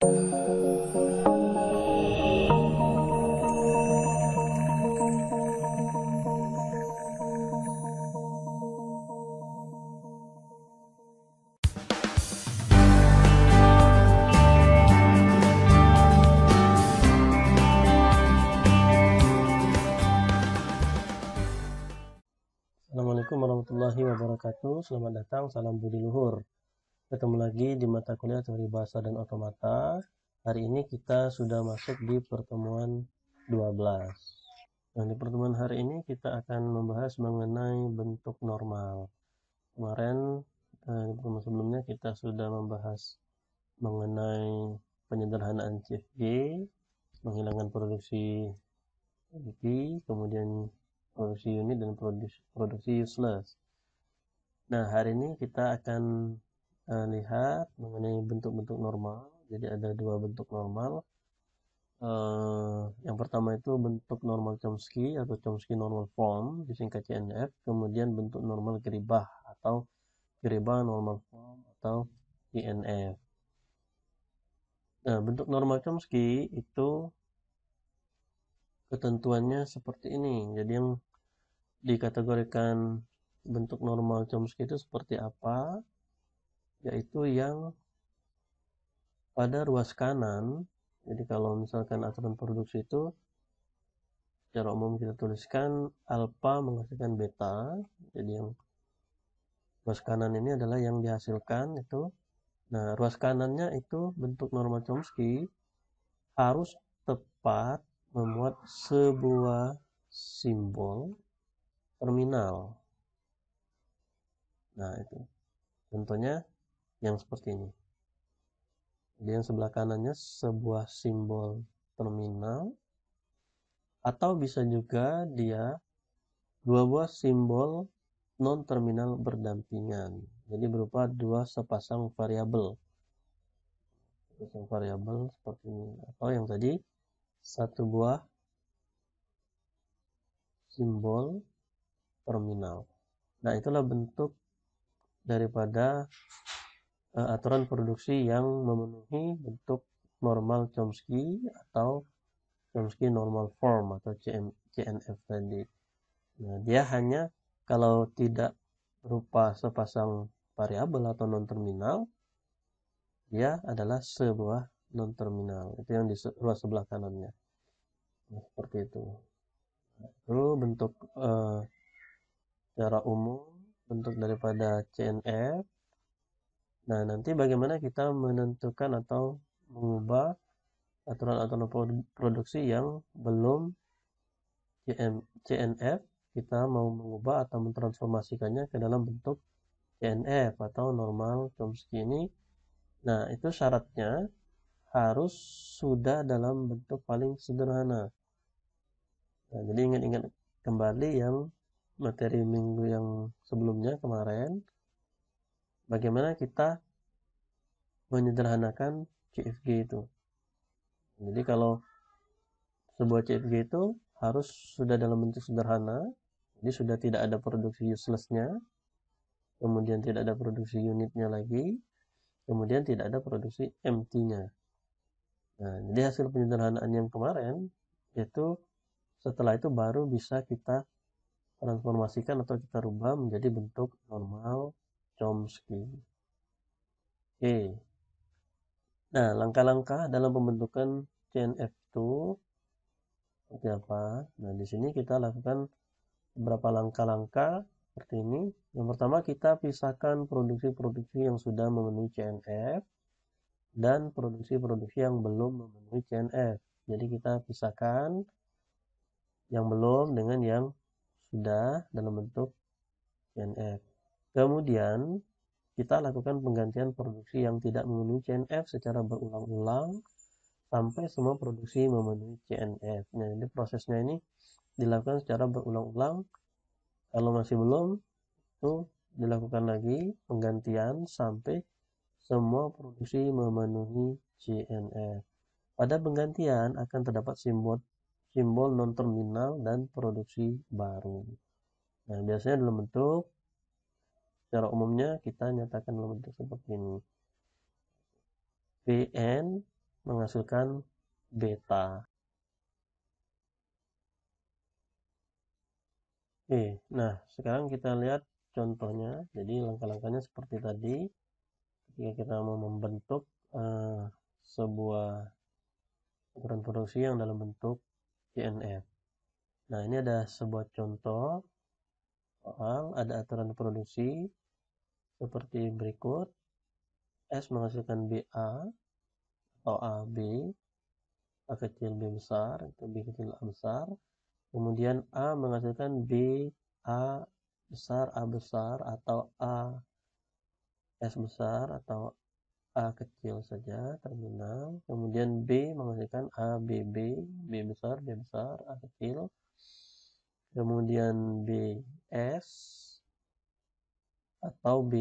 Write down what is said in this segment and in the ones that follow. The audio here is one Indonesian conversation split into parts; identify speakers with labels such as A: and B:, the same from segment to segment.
A: Assalamualaikum warahmatullahi wabarakatuh. Selamat datang, salam budi luhur. Ketemu lagi di mata kuliah teori bahasa dan otomata. Hari ini kita sudah masuk di pertemuan 12. Nah, di pertemuan hari ini kita akan membahas mengenai bentuk normal. Kemarin eh, di pertemuan sebelumnya kita sudah membahas mengenai penyederhanaan CFG, menghilangkan produksi G, kemudian produksi unit dan produksi, produksi useless. Nah, hari ini kita akan uh, lihat mengenai bentuk-bentuk normal. Jadi ada dua bentuk normal. Uh, yang pertama itu bentuk normal Chomsky atau Chomsky normal form disingkat CNF. Kemudian bentuk normal Kiribah atau Kiribah normal form atau INF. Nah, bentuk normal Chomsky itu ketentuannya seperti ini. Jadi yang dikategorikan bentuk normal Chomsky itu seperti apa? yaitu yang pada ruas kanan jadi kalau misalkan aturan produksi itu secara umum kita tuliskan alfa menghasilkan beta jadi yang ruas kanan ini adalah yang dihasilkan itu nah ruas kanannya itu bentuk norma Chomsky harus tepat membuat sebuah simbol terminal nah itu contohnya yang seperti ini. Di yang sebelah kanannya sebuah simbol terminal atau bisa juga dia dua buah simbol non terminal berdampingan. Jadi berupa dua sepasang variabel. Sepasang variabel seperti ini atau yang tadi satu buah simbol terminal. Nah, itulah bentuk daripada uh, aturan produksi yang memenuhi bentuk normal Chomsky atau Chomsky normal form atau CM, CNF tadi. Nah, dia hanya kalau tidak berupa sepasang variabel atau non terminal, dia adalah sebuah non terminal. Itu yang di ruas sebelah kanannya. Nah, seperti itu. Lalu bentuk uh, secara umum bentuk daripada CNF Nah, nanti bagaimana kita menentukan atau mengubah aturan-aturan produksi yang belum CNF, kita mau mengubah atau mentransformasikannya ke dalam bentuk CNF atau normal Chomsky ini. Nah, itu syaratnya harus sudah dalam bentuk paling sederhana. Nah, jadi ingat-ingat kembali yang materi minggu yang sebelumnya kemarin bagaimana kita menyederhanakan CFG itu. Jadi kalau sebuah CFG itu harus sudah dalam bentuk sederhana, jadi sudah tidak ada produksi uselessnya, kemudian tidak ada produksi unitnya lagi, kemudian tidak ada produksi MT-nya. Nah, jadi hasil penyederhanaan yang kemarin yaitu setelah itu baru bisa kita transformasikan atau kita rubah menjadi bentuk normal Chomsky. Hmm. Oke. Nah, langkah-langkah dalam pembentukan CNF 2 seperti apa? Nah, di sini kita lakukan beberapa langkah-langkah seperti ini. Yang pertama kita pisahkan produksi-produksi yang sudah memenuhi CNF dan produksi-produksi yang belum memenuhi CNF. Jadi kita pisahkan yang belum dengan yang sudah dalam bentuk CNF. Kemudian kita lakukan penggantian produksi yang tidak memenuhi CNF secara berulang-ulang sampai semua produksi memenuhi CNF. Nah, jadi prosesnya ini dilakukan secara berulang-ulang. Kalau masih belum, itu dilakukan lagi penggantian sampai semua produksi memenuhi CNF. Pada penggantian akan terdapat simbol simbol non terminal dan produksi baru. Nah, biasanya dalam bentuk Secara umumnya kita nyatakan dalam bentuk seperti ini. Vn menghasilkan beta. Oke, nah sekarang kita lihat contohnya. Jadi langkah-langkahnya seperti tadi. Ketika kita mau membentuk uh, sebuah ukuran produksi yang dalam bentuk CNF. Nah, ini ada sebuah contoh soal ada aturan produksi seperti berikut. S menghasilkan BA atau AB, A kecil B besar, itu B kecil A besar. Kemudian A menghasilkan B, A besar, A besar atau A S besar atau A kecil saja terminal kemudian B menghasilkan A B B B besar B besar A kecil kemudian B S atau B.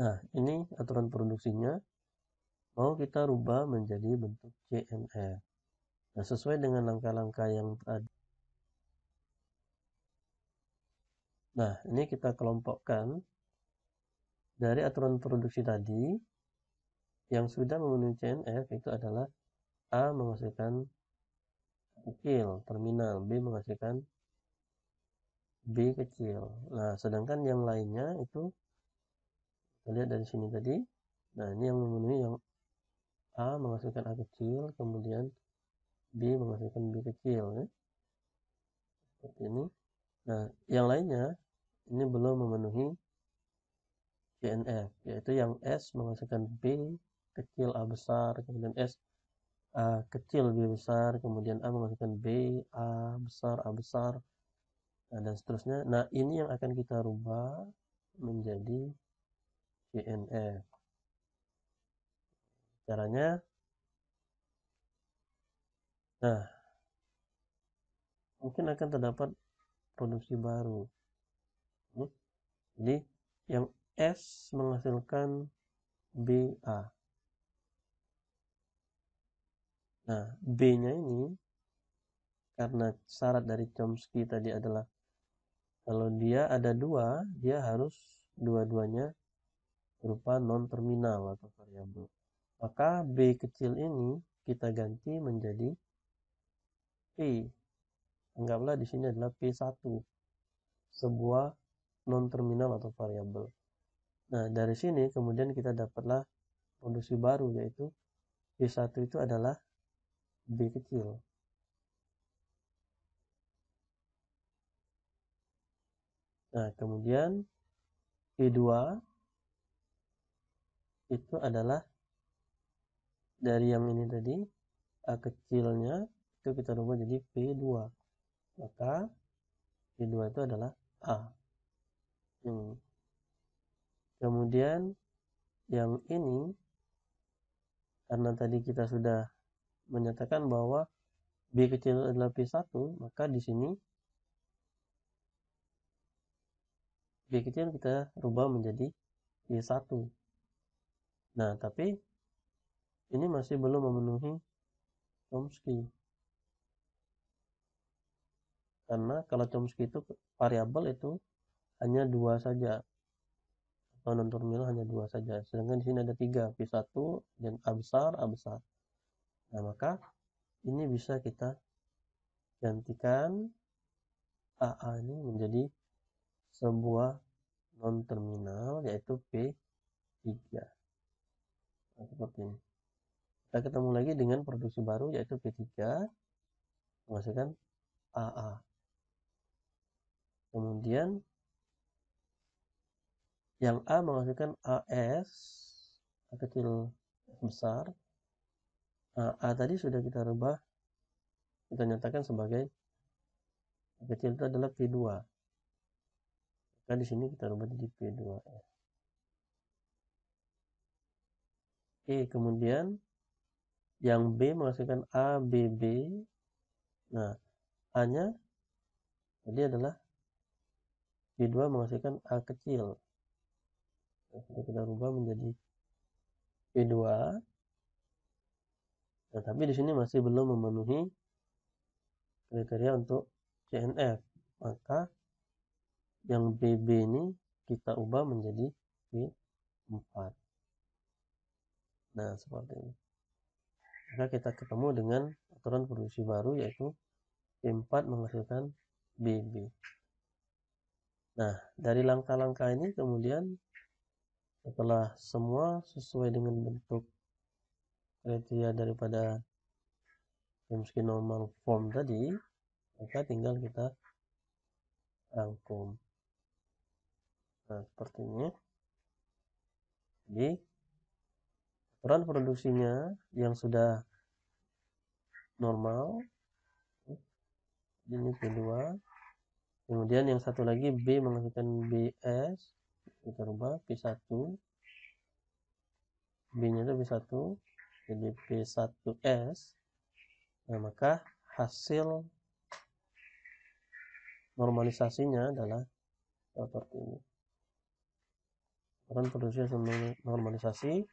A: Nah, ini aturan produksinya mau kita rubah menjadi bentuk CMR. Nah, sesuai dengan langkah-langkah yang tadi. Nah, ini kita kelompokkan dari aturan produksi tadi yang sudah memenuhi CNF itu adalah A menghasilkan ukil terminal, B menghasilkan B kecil. Nah, sedangkan yang lainnya itu kita lihat dari sini tadi. Nah, ini yang memenuhi yang A menghasilkan A kecil, kemudian B menghasilkan B kecil. Ya. Seperti ini. Nah, yang lainnya ini belum memenuhi CNF, yaitu yang S menghasilkan B kecil A besar, kemudian S A kecil B besar, kemudian A menghasilkan B, A besar, A besar, Nah, dan seterusnya. Nah, ini yang akan kita rubah menjadi CNF. Caranya, nah, mungkin akan terdapat produksi baru. Hmm? Jadi, yang S menghasilkan BA. Nah, B-nya ini karena syarat dari Chomsky tadi adalah kalau dia ada dua, dia harus dua-duanya berupa non-terminal atau variabel. Maka B kecil ini kita ganti menjadi P. E. Anggaplah di sini adalah P1, sebuah non-terminal atau variabel. Nah, dari sini kemudian kita dapatlah produksi baru yaitu P1 itu adalah B kecil. Nah, kemudian P2 itu adalah dari yang ini tadi A kecilnya itu kita rubah jadi P2 maka P2 itu adalah A ini hmm. kemudian yang ini karena tadi kita sudah menyatakan bahwa B kecil adalah P1 maka di sini B kecil kita rubah menjadi Y1. Nah, tapi ini masih belum memenuhi Chomsky. Karena kalau Chomsky itu variabel itu hanya dua saja. Atau non terminal hanya dua saja. Sedangkan di sini ada tiga, P1 dan A besar, A besar. Nah, maka ini bisa kita gantikan AA ini menjadi sebuah non terminal yaitu P3 nah, seperti ini kita ketemu lagi dengan produksi baru yaitu P3 menghasilkan AA kemudian yang A menghasilkan AS A kecil besar nah, A tadi sudah kita rubah kita nyatakan sebagai kecil itu adalah P2 Nah, di sini kita rubah jadi P2R. Ya. E kemudian yang B menghasilkan ABB. Nah, A-nya jadi adalah B2 menghasilkan A kecil. Nah, kita, kita rubah menjadi p 2 Nah, tapi di sini masih belum memenuhi kriteria untuk CNF. Maka yang BB ini kita ubah menjadi B4 nah seperti ini maka kita ketemu dengan aturan produksi baru yaitu B4 menghasilkan BB nah dari langkah-langkah ini kemudian setelah semua sesuai dengan bentuk kriteria daripada Chomsky normal form tadi maka tinggal kita rangkum Nah, seperti ini. Jadi, aturan produksinya yang sudah normal. Ini P2. Kemudian yang satu lagi B menghasilkan BS. Kita rubah P1. B-nya itu B1. Jadi P1S. Nah, maka hasil normalisasinya adalah seperti ini. Karena proses normalisasi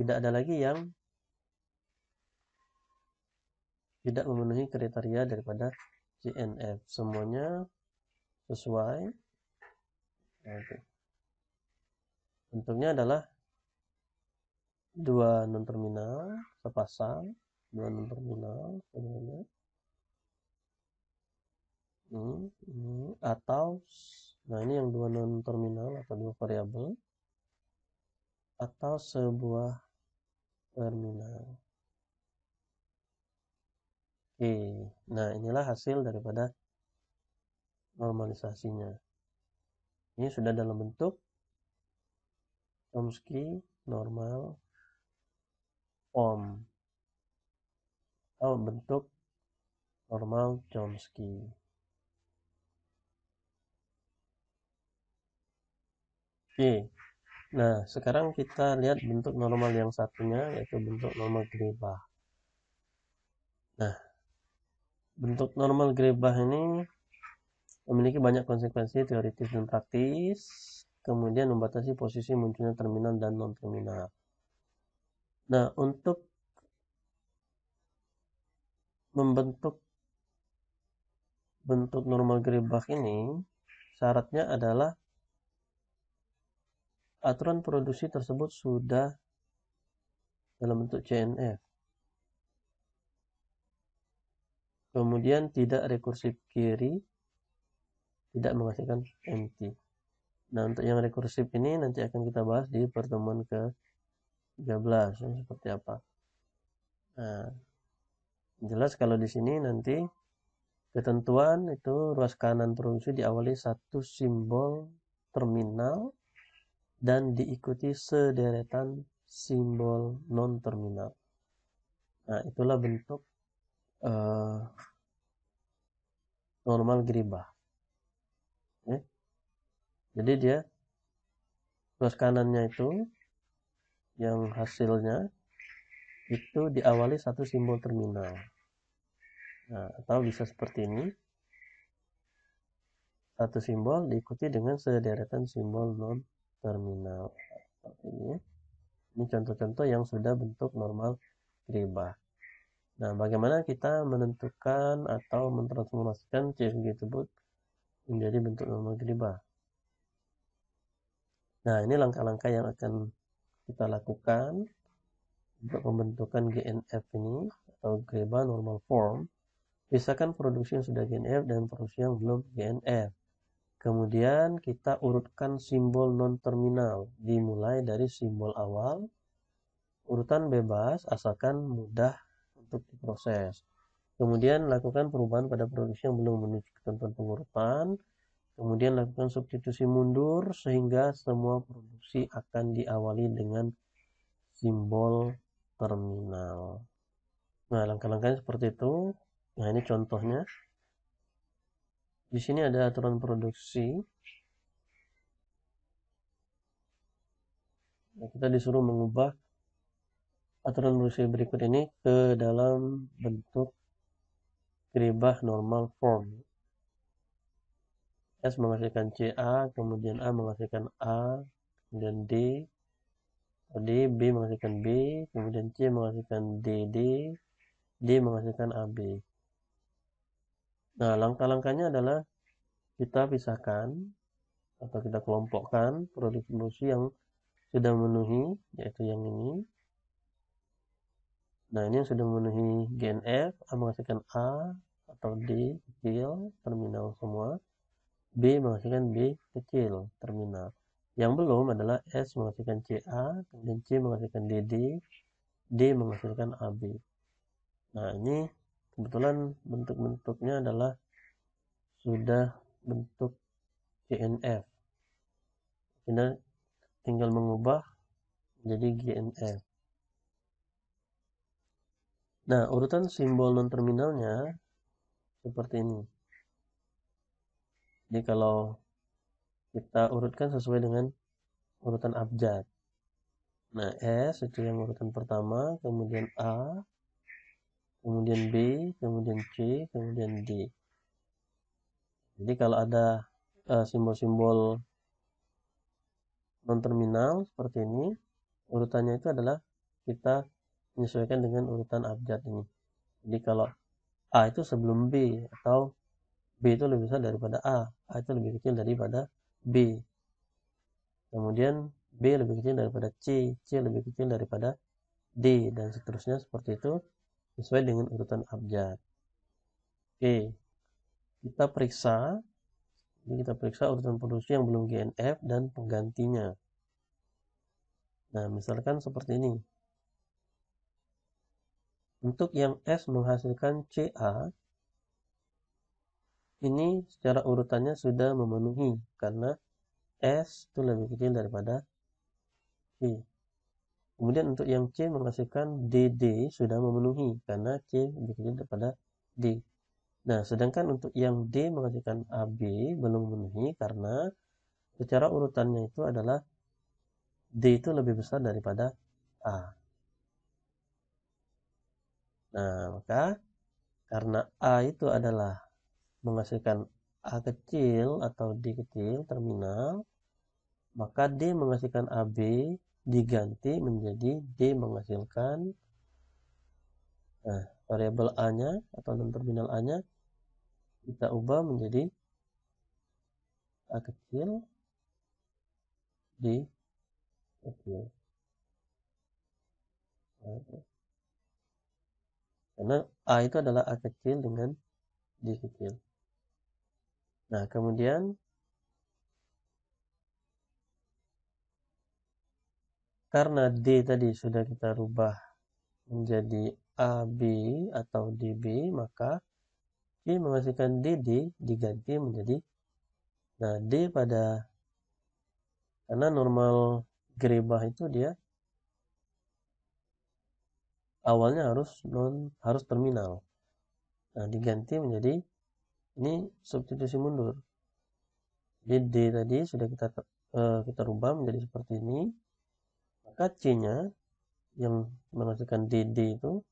A: tidak ada lagi yang tidak memenuhi kriteria daripada GNF Semuanya sesuai. Okay. Bentuknya adalah dua non terminal sepasang, dua non terminal hmm, hmm, atau Nah, ini yang dua non terminal atau dua variabel atau sebuah terminal. Oke, nah inilah hasil daripada normalisasinya. Ini sudah dalam bentuk Chomsky normal form atau oh, bentuk normal Chomsky. Oke, Nah, sekarang kita lihat bentuk normal yang satunya, yaitu bentuk normal grebah. Nah, bentuk normal grebah ini memiliki banyak konsekuensi teoritis dan praktis, kemudian membatasi posisi munculnya terminal dan non-terminal. Nah, untuk membentuk bentuk normal grebah ini, syaratnya adalah aturan produksi tersebut sudah dalam bentuk CNF. Kemudian tidak rekursif kiri, tidak menghasilkan MT. Nah, untuk yang rekursif ini nanti akan kita bahas di pertemuan ke-13 seperti apa. Nah, jelas kalau di sini nanti ketentuan itu ruas kanan produksi diawali satu simbol terminal dan diikuti sederetan simbol non-terminal. Nah, itulah bentuk uh, normal geribah. Okay. Eh? Jadi dia plus kanannya itu yang hasilnya itu diawali satu simbol terminal. Nah, atau bisa seperti ini. Satu simbol diikuti dengan sederetan simbol non-terminal terminal ini. Ini contoh-contoh yang sudah bentuk normal riba Nah, bagaimana kita menentukan atau mentransformasikan CFG tersebut menjadi bentuk normal riba Nah, ini langkah-langkah yang akan kita lakukan untuk pembentukan GNF ini atau geribah normal form. Pisahkan produksi yang sudah GNF dan produksi yang belum GNF. Kemudian kita urutkan simbol non-terminal dimulai dari simbol awal. Urutan bebas asalkan mudah untuk diproses. Kemudian lakukan perubahan pada produksi yang belum menuju ketentuan pengurutan. Kemudian lakukan substitusi mundur sehingga semua produksi akan diawali dengan simbol terminal. Nah, langkah-langkahnya seperti itu. Nah, ini contohnya. Di sini ada aturan produksi. Nah, kita disuruh mengubah aturan produksi berikut ini ke dalam bentuk geribah normal form. S menghasilkan CA, kemudian A menghasilkan A, kemudian D, D, B menghasilkan B, kemudian C menghasilkan D D menghasilkan AB. Nah, langkah-langkahnya adalah kita pisahkan atau kita kelompokkan produksi-produksi yang sudah memenuhi, yaitu yang ini. Nah, ini yang sudah memenuhi gen F, menghasilkan A atau D kecil, terminal semua. B menghasilkan B kecil, terminal. Yang belum adalah S menghasilkan CA, kemudian C menghasilkan DD, D menghasilkan AB. Nah, ini Kebetulan bentuk-bentuknya adalah sudah bentuk GNF. Kita tinggal mengubah menjadi GNF. Nah, urutan simbol non terminalnya seperti ini. Jadi kalau kita urutkan sesuai dengan urutan abjad. Nah, S itu yang urutan pertama, kemudian A, kemudian B, kemudian C, kemudian D. Jadi kalau ada eh, simbol-simbol uh, non-terminal seperti ini, urutannya itu adalah kita menyesuaikan dengan urutan abjad ini. Jadi kalau A itu sebelum B atau B itu lebih besar daripada A, A itu lebih kecil daripada B. Kemudian B lebih kecil daripada C, C lebih kecil daripada D dan seterusnya seperti itu sesuai dengan urutan abjad. Oke, kita periksa. Ini kita periksa urutan produksi yang belum GNF dan penggantinya. Nah, misalkan seperti ini. Untuk yang S menghasilkan CA, ini secara urutannya sudah memenuhi karena S itu lebih kecil daripada C. Kemudian untuk yang C menghasilkan DD sudah memenuhi karena C lebih kecil D. Nah, sedangkan untuk yang D menghasilkan AB belum memenuhi karena secara urutannya itu adalah D itu lebih besar daripada A. Nah, maka karena A itu adalah menghasilkan A kecil atau D kecil terminal, maka D menghasilkan AB diganti menjadi D menghasilkan nah, variabel A-nya atau non terminal A-nya kita ubah menjadi A kecil D kecil. karena A itu adalah A kecil dengan D kecil. Nah, kemudian karena D tadi sudah kita rubah menjadi AB atau DB maka C menghasilkan DD diganti menjadi nah D pada karena normal gerebah itu dia awalnya harus non harus terminal nah diganti menjadi ini substitusi mundur jadi D tadi sudah kita uh, kita rubah menjadi seperti ini maka C-nya yang menghasilkan DD itu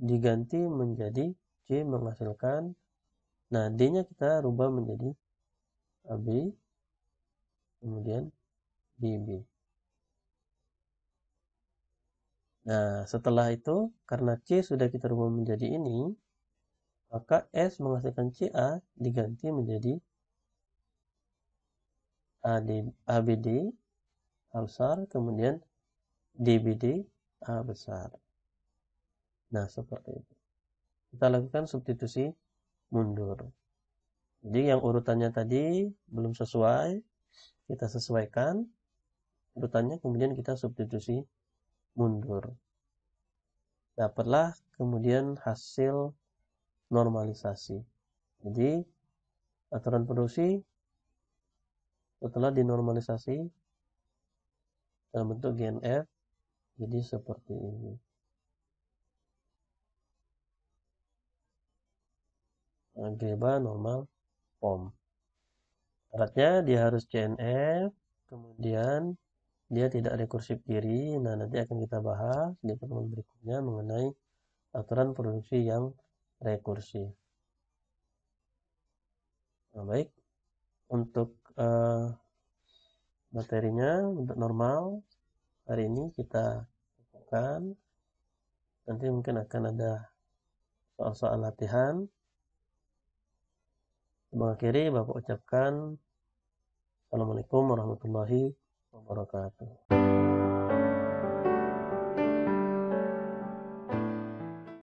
A: diganti menjadi C menghasilkan nah D-nya kita rubah menjadi AB kemudian BB nah setelah itu karena C sudah kita rubah menjadi ini maka S menghasilkan CA diganti menjadi AD, ABD A besar, kemudian DBD A besar. Nah, seperti itu. Kita lakukan substitusi mundur. Jadi yang urutannya tadi belum sesuai, kita sesuaikan urutannya kemudian kita substitusi mundur. Dapatlah kemudian hasil normalisasi. Jadi aturan produksi setelah dinormalisasi dalam bentuk gen jadi seperti ini algebra normal form syaratnya dia harus CNF kemudian dia tidak rekursif kiri nah nanti akan kita bahas di pertemuan berikutnya mengenai aturan produksi yang rekursif nah, baik untuk uh, materinya untuk normal hari ini kita lakukan nanti mungkin akan ada soal-soal latihan mengakhiri Bapak ucapkan Assalamualaikum warahmatullahi wabarakatuh